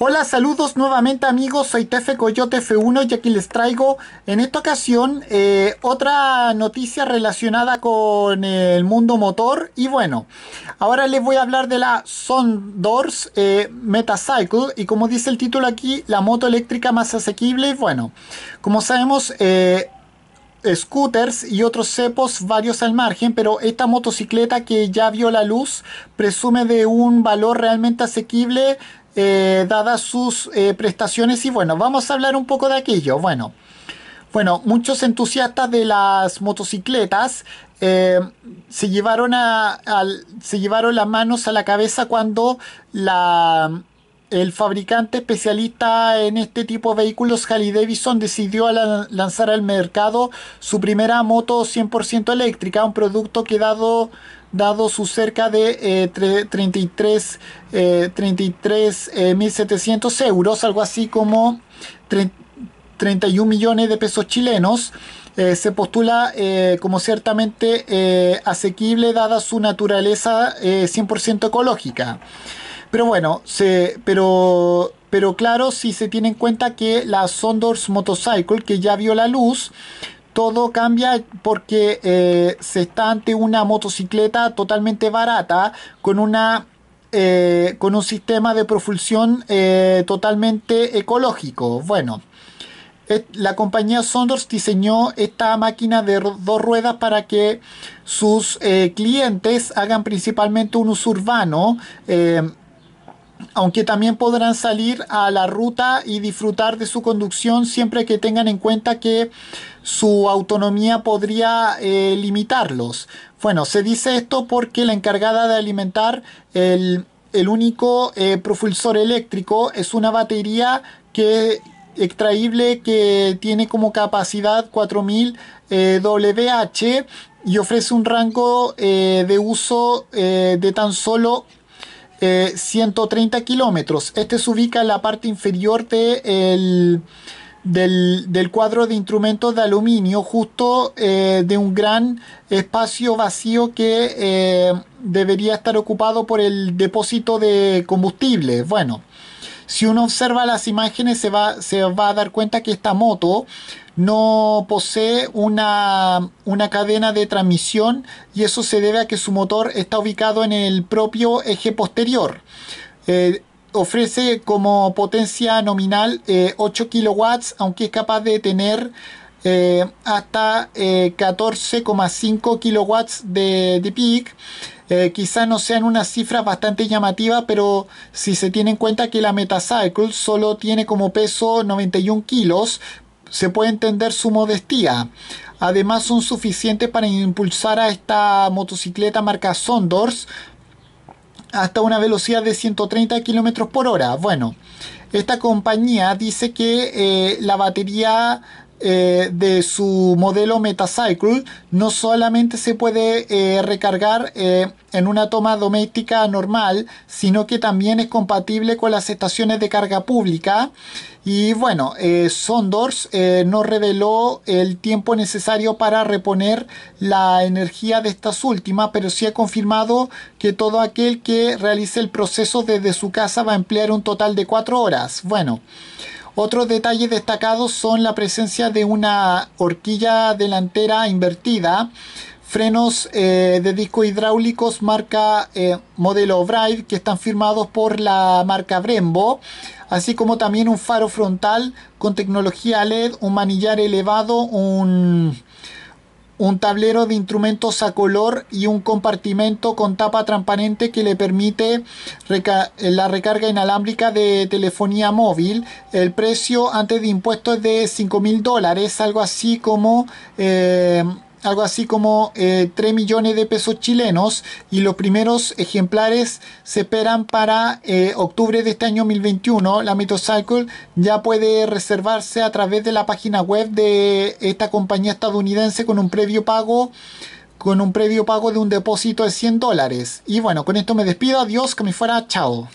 Hola, saludos nuevamente amigos, soy Tefe Coyote F1 y aquí les traigo en esta ocasión eh, otra noticia relacionada con el mundo motor y bueno, ahora les voy a hablar de la Sondors eh, Metacycle y como dice el título aquí, la moto eléctrica más asequible y bueno, como sabemos... Eh, scooters y otros cepos varios al margen, pero esta motocicleta que ya vio la luz presume de un valor realmente asequible eh, dadas sus eh, prestaciones. Y bueno, vamos a hablar un poco de aquello. Bueno, bueno muchos entusiastas de las motocicletas eh, se, llevaron a, se llevaron las manos a la cabeza cuando la, el fabricante especialista en este tipo de vehículos, Harley Davidson, decidió lanzar al mercado su primera moto 100% eléctrica, un producto que dado dado su cerca de 33 eh, 33.700 eh, eh, euros, algo así como 31 millones de pesos chilenos. se postula como ciertamente asequible dada su naturaleza 100% ecológica. Pero bueno, pero, pero claro, si se tiene en cuenta que la Sondors Motorcycle, que ya vio la luz, todo cambia porque eh, se está ante una motocicleta totalmente barata, con una eh, con un sistema de propulsión eh, totalmente ecológico. Bueno, la compañía Sonders diseñó esta máquina de dos ruedas para que sus clientes hagan principalmente un uso urbano aunque también podrán salir a la ruta y disfrutar de su conducción siempre que tengan en cuenta que su autonomía podría eh, limitarlos. Bueno, se dice esto porque la encargada de alimentar el, único eh, propulsor eléctrico es una batería que extraíble que tiene como capacidad 4000 eh, WH y ofrece un rango de uso de tan solo 130 kilómetros. Este se ubica en la parte inferior de del, cuadro de instrumentos de aluminio, justo eh, de un gran espacio vacío que eh, debería estar ocupado por el depósito de combustible. Bueno. Si uno observa las imágenes se va, se va a dar cuenta que esta moto no posee una, cadena de transmisión y eso se debe a que su motor está ubicado en el propio eje posterior. Eh, ofrece como potencia nominal 8 eh, kilowatts, aunque es capaz de tener eh, hasta 14,5 eh, kilowatts de, de peak. Eh, quizás no sean una cifra bastante llamativa pero si se tiene en cuenta que la Metacycle solo tiene como peso 91 kilos, se puede entender su modestía. Además son suficientes para impulsar a esta motocicleta marca Sondors hasta una velocidad de 130 km por hora. Bueno, esta compañía dice que la batería eh, de su modelo MetaCycle no solamente se puede eh, recargar eh, en una toma doméstica normal, sino que también es compatible con las estaciones de carga pública. Y bueno, Sondors no reveló el tiempo necesario para reponer la energía de estas últimas, pero sí ha confirmado que todo aquel que realice el proceso desde su casa va a emplear un total de cuatro horas. Bueno. Otros detalles destacados son la presencia de una horquilla delantera invertida, frenos eh, de disco hidráulicos marca eh, modelo O'Bride que están firmados por la marca Brembo, así como también un faro frontal con tecnología LED, un manillar elevado, un un tablero de instrumentos a color y un compartimento con tapa transparente que le permite la recarga inalámbrica de telefonía móvil. El precio antes de impuestos es de 5 mil dólares, algo así como... Eh, algo así como 3 eh, millones de pesos chilenos y los primeros ejemplares se esperan para eh, octubre de este año 2021. La Metrocycle ya puede reservarse a través de la página web de esta compañía estadounidense con un previo pago con un previo pago de un depósito de 100 dólares. Y bueno, con esto me despido. Adiós, que me fuera. Chao.